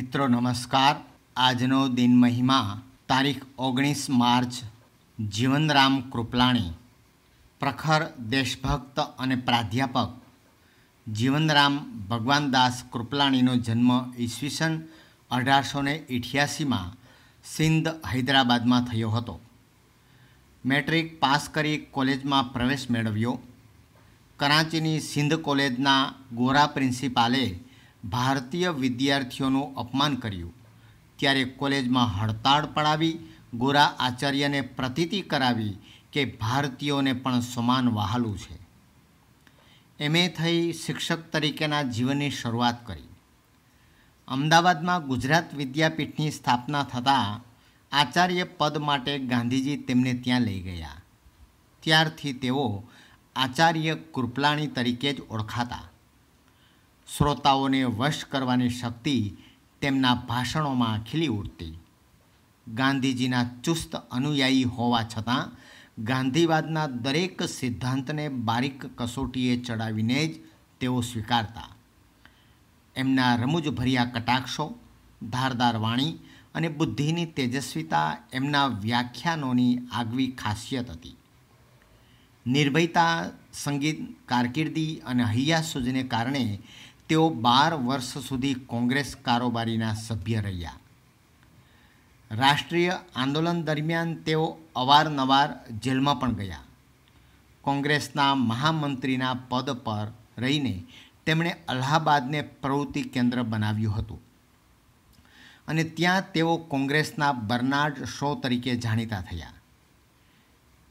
મિત્રો નમસ્કાર આજનો દિન મહિમા તારીખ ઓગણીસ માર્ચ જીવનરામ કૃપલાણી પ્રખર દેશભક્ત અને પ્રાધ્યાપક જીવનરામ ભગવાનદાસ કૃપલાણીનો જન્મ ઈસવીસન અઢારસો ને ઇઠ્યાસીમાં સિંધ હૈદરાબાદમાં થયો હતો મેટ્રિક પાસ કરી કોલેજમાં પ્રવેશ મેળવ્યો કરાંચીની સિંધ કોલેજના ગોરા પ્રિન્સિપાલે ભારતીય વિદ્યાર્થીઓનું અપમાન કર્યું ત્યારે કોલેજમાં હડતાળ પડાવી ગોરા આચાર્યને પ્રતીતિ કરાવી કે ભારતીયોને પણ સમાન વહાલું છે એમએ થઈ શિક્ષક તરીકેના જીવનની શરૂઆત કરી અમદાવાદમાં ગુજરાત વિદ્યાપીઠની સ્થાપના થતાં આચાર્ય પદ માટે ગાંધીજી તેમને ત્યાં લઈ ગયા ત્યારથી તેઓ આચાર્ય કૃપલાણી તરીકે જ ઓળખાતા શ્રોતાઓને વશ કરવાની શક્તિ તેમના ભાષણોમાં ખીલી ઉઠતી ગાંધીજીના ચુસ્ત અનુયાયી હોવા છતાં ગાંધીવાદના દરેક સિદ્ધાંતને બારીક કસોટીએ ચડાવીને જ તેઓ સ્વીકારતા એમના રમૂજભર્યા કટાક્ષો ધારદાર વાણી અને બુદ્ધિની તેજસ્વીતા એમના વ્યાખ્યાનોની આગવી ખાસિયત હતી નિર્ભયતા સંગીત કારકિર્દી અને હૈયાસુજને કારણે તેઓ બાર વર્ષ સુધી કોંગ્રેસ કારોબારીના સભ્ય રહ્યા રાષ્ટ્રીય આંદોલન દરમિયાન તેઓ અવારનવાર જેલમાં પણ ગયા કોંગ્રેસના મહામંત્રીના પદ પર રહીને તેમણે અલ્હાબાદને પ્રવૃત્તિ કેન્દ્ર બનાવ્યું હતું અને ત્યાં તેઓ કોંગ્રેસના બર્નાર્ડ શો તરીકે જાણીતા થયા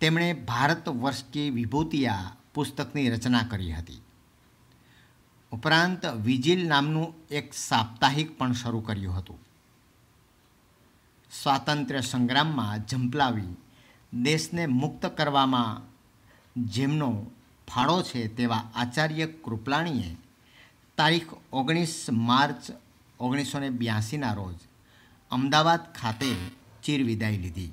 તેમણે ભારત વર્ષ કી વિભૂતિયા પુસ્તકની રચના કરી હતી ઉપરાંત વિજિલ નામનું એક સાપ્તાહિક પણ શરૂ કર્યું હતું સ્વાતંત્ર્ય સંગ્રામમાં ઝંપલાવી દેશને મુક્ત કરવામાં જેમનો ફાળો છે તેવા આચાર્ય કૃપલાણીએ તારીખ ઓગણીસ માર્ચ ઓગણીસો ને બ્યાસીના રોજ અમદાવાદ ખાતે ચીરવિદાય લીધી